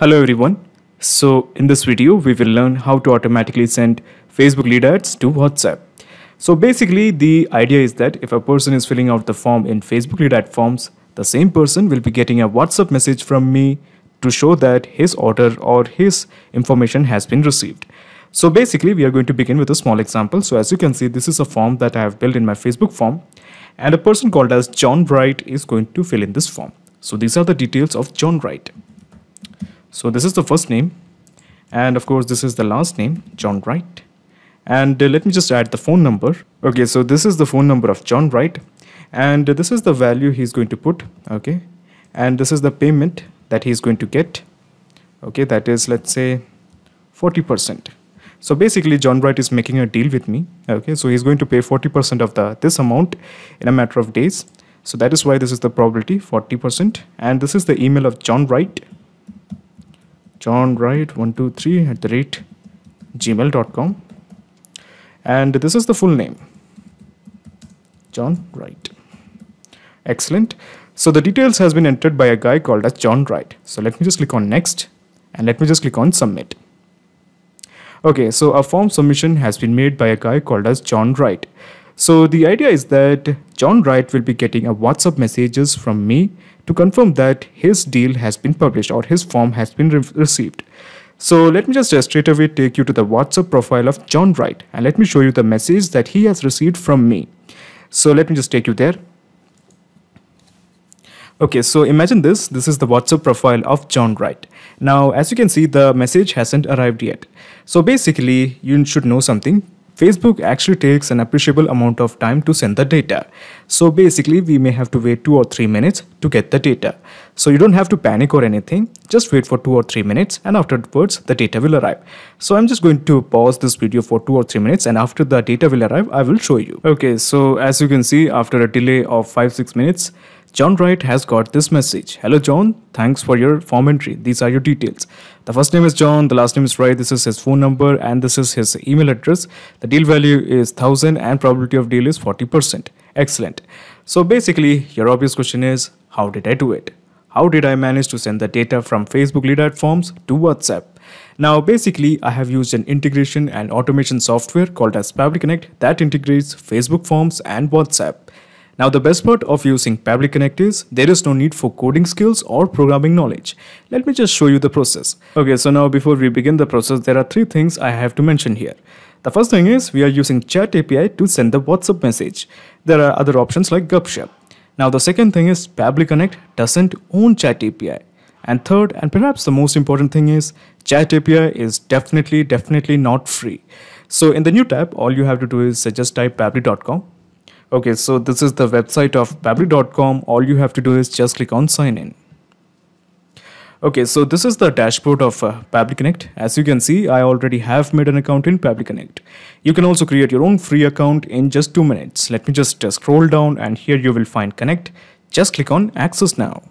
Hello everyone. So in this video, we will learn how to automatically send Facebook lead ads to WhatsApp. So basically the idea is that if a person is filling out the form in Facebook lead ad forms, the same person will be getting a WhatsApp message from me to show that his order or his information has been received. So basically we are going to begin with a small example. So as you can see, this is a form that I have built in my Facebook form and a person called as John Wright is going to fill in this form. So these are the details of John Wright. So this is the first name. And of course, this is the last name, John Wright. And uh, let me just add the phone number. Okay, so this is the phone number of John Wright. And this is the value he's going to put. Okay. And this is the payment that he's going to get. Okay, that is, let's say, 40%. So basically, John Wright is making a deal with me. Okay, so he's going to pay 40% of the this amount in a matter of days. So that is why this is the probability 40%. And this is the email of John Wright. John Wright 123 at the rate gmail.com and this is the full name John Wright excellent so the details has been entered by a guy called as John Wright so let me just click on next and let me just click on submit okay so a form submission has been made by a guy called as John Wright so the idea is that John Wright will be getting a WhatsApp messages from me to confirm that his deal has been published or his form has been re received. So let me just straight away take you to the WhatsApp profile of John Wright and let me show you the message that he has received from me. So let me just take you there. Okay, so imagine this. This is the WhatsApp profile of John Wright. Now, as you can see, the message hasn't arrived yet. So basically, you should know something. Facebook actually takes an appreciable amount of time to send the data. So basically we may have to wait 2 or 3 minutes to get the data. So you don't have to panic or anything, just wait for 2 or 3 minutes and afterwards the data will arrive. So I'm just going to pause this video for 2 or 3 minutes and after the data will arrive I will show you. Okay so as you can see after a delay of 5-6 minutes John Wright has got this message. Hello, John. Thanks for your form entry. These are your details. The first name is John. The last name is Wright. This is his phone number and this is his email address. The deal value is 1000 and probability of deal is 40%. Excellent. So basically, your obvious question is, how did I do it? How did I manage to send the data from Facebook lead ad forms to WhatsApp? Now basically I have used an integration and automation software called as Public Connect that integrates Facebook forms and WhatsApp. Now the best part of using Public Connect is there is no need for coding skills or programming knowledge. Let me just show you the process. Okay, so now before we begin the process, there are three things I have to mention here. The first thing is we are using chat API to send the WhatsApp message. There are other options like GupShop. Now the second thing is Public Connect doesn't own chat API. And third and perhaps the most important thing is chat API is definitely definitely not free. So in the new tab all you have to do is just type fabric.com Okay, so this is the website of Babble.com. All you have to do is just click on sign in. Okay, so this is the dashboard of uh, Pabli Connect. As you can see, I already have made an account in Pabli Connect. You can also create your own free account in just 2 minutes. Let me just uh, scroll down and here you will find Connect. Just click on Access Now.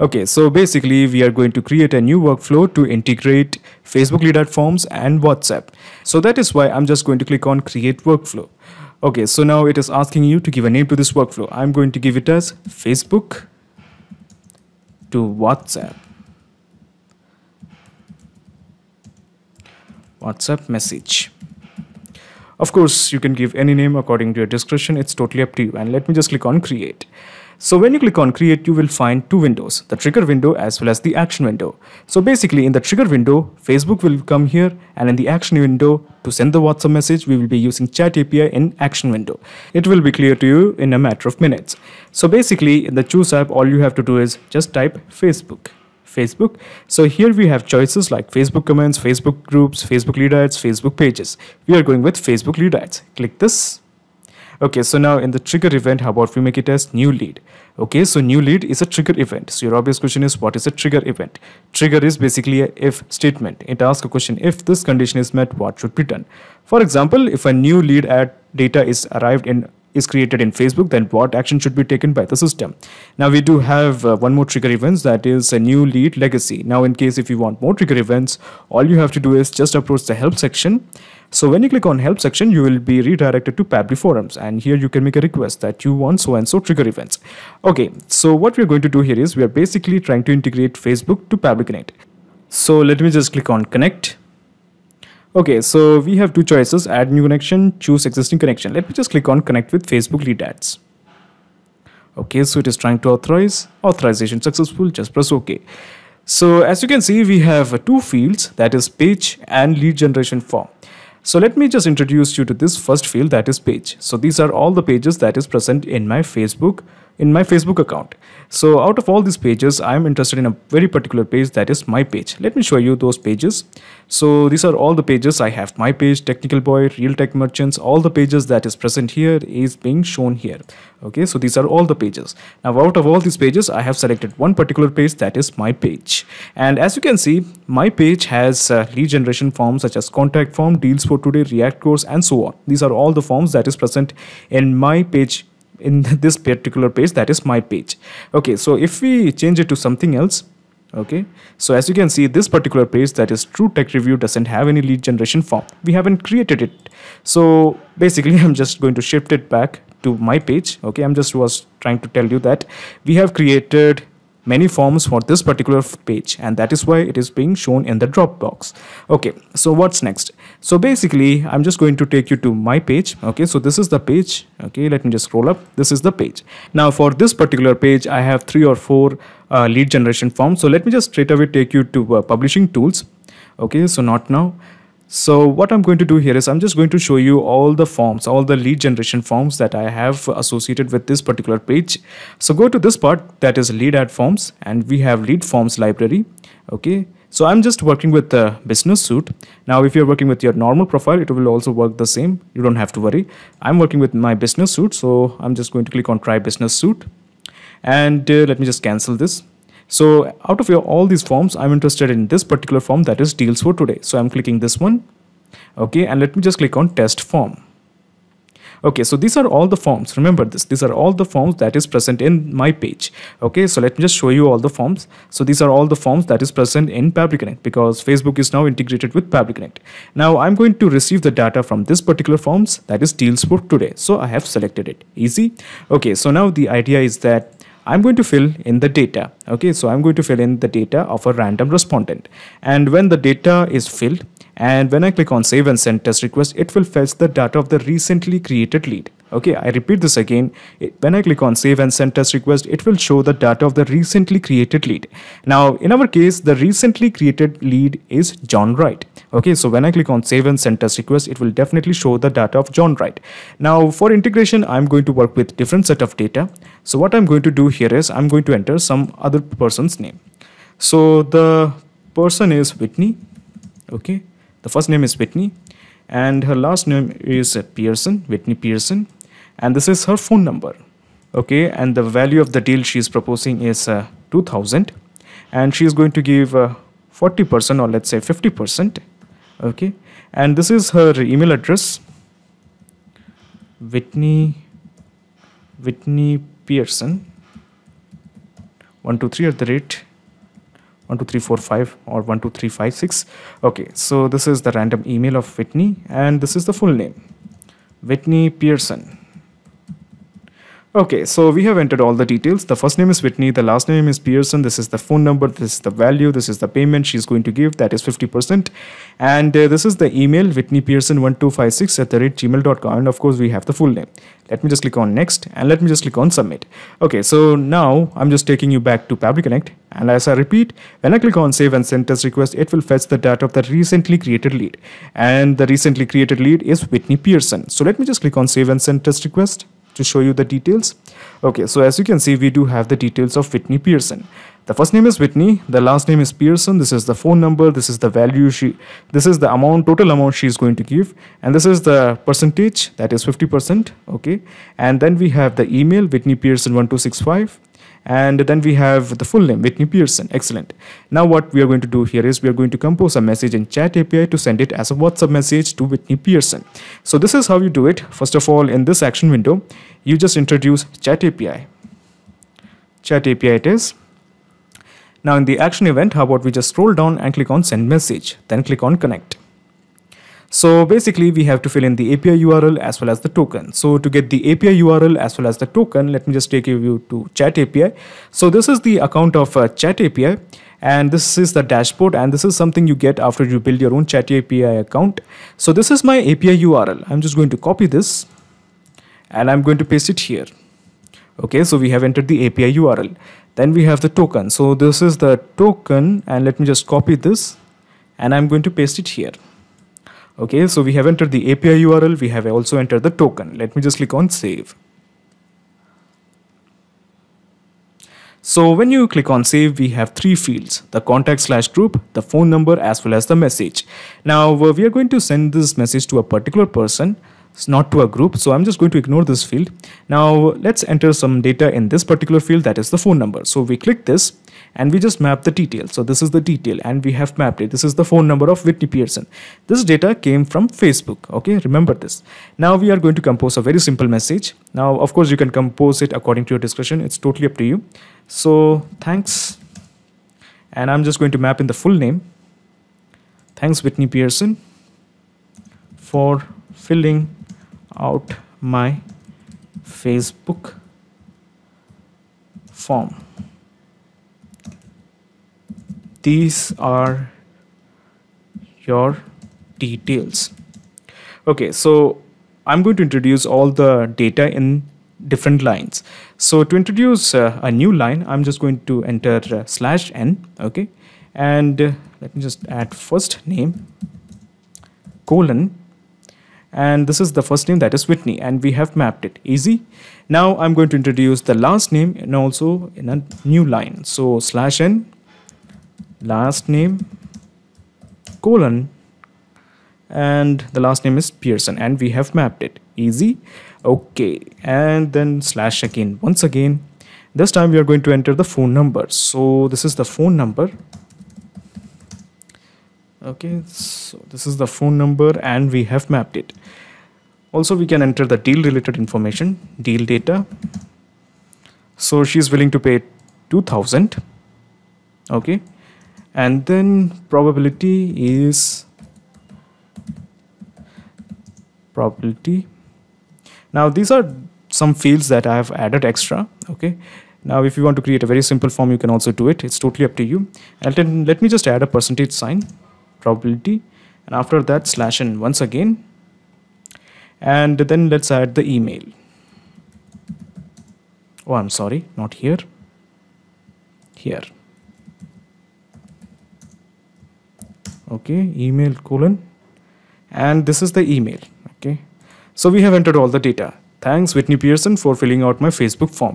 Okay, so basically we are going to create a new workflow to integrate Facebook lead forms and WhatsApp. So that is why I'm just going to click on create workflow. Okay, so now it is asking you to give a name to this workflow. I'm going to give it as Facebook to WhatsApp. WhatsApp message. Of course, you can give any name according to your discretion. It's totally up to you. And let me just click on create. So when you click on create, you will find two windows, the trigger window as well as the action window. So basically in the trigger window, Facebook will come here and in the action window to send the WhatsApp message, we will be using chat API in action window. It will be clear to you in a matter of minutes. So basically in the choose app, all you have to do is just type Facebook. Facebook. So here we have choices like Facebook comments, Facebook groups, Facebook lead ads, Facebook pages. We are going with Facebook lead ads. Click this okay so now in the trigger event how about we make it as new lead okay so new lead is a trigger event so your obvious question is what is a trigger event trigger is basically a if statement it asks a question if this condition is met what should be done for example if a new lead at data is arrived in is created in Facebook, then what action should be taken by the system. Now we do have uh, one more trigger events that is a new lead legacy. Now in case if you want more trigger events, all you have to do is just approach the help section. So when you click on help section, you will be redirected to Pabli forums and here you can make a request that you want so and so trigger events. Okay, so what we're going to do here is we are basically trying to integrate Facebook to Pabli Connect. So let me just click on connect. Okay, so we have two choices, add new connection, choose existing connection. Let me just click on connect with Facebook lead ads. Okay, so it is trying to authorize, authorization successful, just press OK. So as you can see, we have uh, two fields that is page and lead generation form. So let me just introduce you to this first field that is page. So these are all the pages that is present in my Facebook in my Facebook account. So out of all these pages, I'm interested in a very particular page that is my page. Let me show you those pages. So these are all the pages I have my page, technical boy, real tech merchants, all the pages that is present here is being shown here. Okay, so these are all the pages. Now out of all these pages, I have selected one particular page that is my page. And as you can see, my page has uh, lead generation forms such as contact form, deals for today, react course and so on. These are all the forms that is present in my page in this particular page that is my page okay so if we change it to something else okay so as you can see this particular page that is true tech review doesn't have any lead generation form we haven't created it so basically i'm just going to shift it back to my page okay i'm just was trying to tell you that we have created many forms for this particular page and that is why it is being shown in the drop box okay so what's next so basically i'm just going to take you to my page okay so this is the page okay let me just scroll up this is the page now for this particular page i have three or four uh, lead generation forms so let me just straight away take you to uh, publishing tools okay so not now so what I'm going to do here is I'm just going to show you all the forms, all the lead generation forms that I have associated with this particular page. So go to this part that is lead ad forms and we have lead forms library. Okay. So I'm just working with the business suit. Now, if you're working with your normal profile, it will also work the same. You don't have to worry. I'm working with my business suit, So I'm just going to click on try business suit, and uh, let me just cancel this. So out of your, all these forms, I'm interested in this particular form that is deals for today. So I'm clicking this one. Okay, and let me just click on test form. Okay, so these are all the forms. Remember this. These are all the forms that is present in my page. Okay, so let me just show you all the forms. So these are all the forms that is present in Public Connect because Facebook is now integrated with Public Connect. Now I'm going to receive the data from this particular forms that is deals for today. So I have selected it. Easy. Okay, so now the idea is that I'm going to fill in the data. Okay, so I'm going to fill in the data of a random respondent. And when the data is filled, and when I click on save and send test request, it will fetch the data of the recently created lead. Okay, I repeat this again. When I click on save and send test request, it will show the data of the recently created lead. Now, in our case, the recently created lead is John Wright okay so when i click on save and send test request it will definitely show the data of john wright now for integration i'm going to work with different set of data so what i'm going to do here is i'm going to enter some other person's name so the person is whitney okay the first name is whitney and her last name is pearson whitney pearson and this is her phone number okay and the value of the deal she is proposing is uh, 2000 and she is going to give 40% uh, or let's say 50% okay and this is her email address whitney whitney pearson 123 at the rate 12345 or 12356 okay so this is the random email of whitney and this is the full name whitney pearson Okay, so we have entered all the details. The first name is Whitney, the last name is Pearson, this is the phone number, this is the value, this is the payment she's going to give, that is 50%. And uh, this is the email, whitneypearson1256 at the rate gmail.com. And of course, we have the full name. Let me just click on next and let me just click on submit. Okay, so now I'm just taking you back to Public Connect. And as I repeat, when I click on save and send test request, it will fetch the data of the recently created lead. And the recently created lead is Whitney Pearson. So let me just click on save and send test request to show you the details. Okay, so as you can see, we do have the details of Whitney Pearson. The first name is Whitney, the last name is Pearson, this is the phone number, this is the value she, this is the amount, total amount she is going to give and this is the percentage that is 50%, okay. And then we have the email Whitney Pearson 1265 and then we have the full name Whitney Pearson excellent now what we are going to do here is we are going to compose a message in chat API to send it as a WhatsApp message to Whitney Pearson so this is how you do it first of all in this action window you just introduce chat API chat API it is now in the action event how about we just scroll down and click on send message then click on connect so basically we have to fill in the API URL as well as the token. So to get the API URL as well as the token, let me just take you to chat API. So this is the account of uh, chat API and this is the dashboard and this is something you get after you build your own chat API account. So this is my API URL. I'm just going to copy this and I'm going to paste it here. Okay, so we have entered the API URL. Then we have the token. So this is the token and let me just copy this and I'm going to paste it here. Okay, so we have entered the API URL, we have also entered the token. Let me just click on save. So when you click on save, we have three fields, the contact slash group, the phone number as well as the message. Now uh, we are going to send this message to a particular person it's not to a group. So I'm just going to ignore this field. Now let's enter some data in this particular field that is the phone number. So we click this and we just map the detail. So this is the detail and we have mapped it. This is the phone number of Whitney Pearson. This data came from Facebook. Okay, remember this. Now we are going to compose a very simple message. Now, of course, you can compose it according to your discretion. It's totally up to you. So thanks. And I'm just going to map in the full name. Thanks, Whitney Pearson for filling out my Facebook form. These are your details. Okay, so I'm going to introduce all the data in different lines. So to introduce uh, a new line, I'm just going to enter uh, slash n, okay? And uh, let me just add first name, colon, and this is the first name that is Whitney and we have mapped it easy now I'm going to introduce the last name and also in a new line so slash n last name colon and the last name is Pearson and we have mapped it easy okay and then slash again once again this time we are going to enter the phone number so this is the phone number okay so this is the phone number and we have mapped it also we can enter the deal related information deal data so she's willing to pay 2000 okay and then probability is probability now these are some fields that I have added extra okay now if you want to create a very simple form you can also do it it's totally up to you and then let me just add a percentage sign probability and after that slash n once again and then let's add the email oh I'm sorry not here here okay email colon and this is the email okay so we have entered all the data Thanks Whitney Pearson for filling out my Facebook form.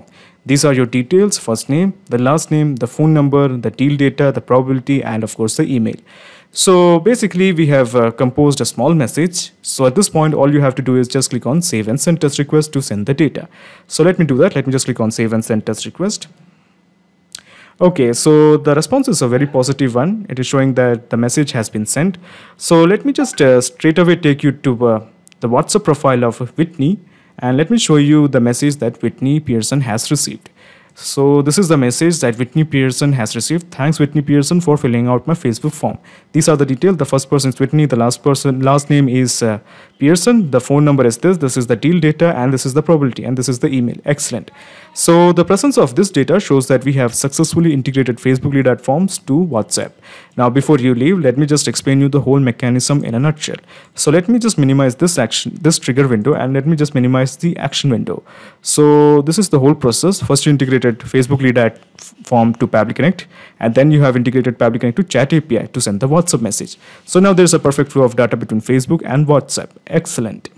These are your details, first name, the last name, the phone number, the deal data, the probability and of course the email. So basically we have uh, composed a small message. So at this point all you have to do is just click on save and send test request to send the data. So let me do that. Let me just click on save and send test request. Okay, so the response is a very positive one. It is showing that the message has been sent. So let me just uh, straight away take you to uh, the WhatsApp profile of Whitney and let me show you the message that Whitney Pearson has received. So this is the message that Whitney Pearson has received. Thanks Whitney Pearson for filling out my Facebook form. These are the details. The first person is Whitney. The last person, last name is uh, Pearson. The phone number is this. This is the deal data and this is the probability and this is the email. Excellent. So the presence of this data shows that we have successfully integrated Facebook lead ad forms to WhatsApp. Now before you leave, let me just explain you the whole mechanism in a nutshell. So let me just minimize this action, this trigger window and let me just minimize the action window. So this is the whole process. First you integrate integrated Facebook lead at form to Public Connect, and then you have integrated Public Connect to Chat API to send the WhatsApp message. So now there's a perfect flow of data between Facebook and WhatsApp. Excellent.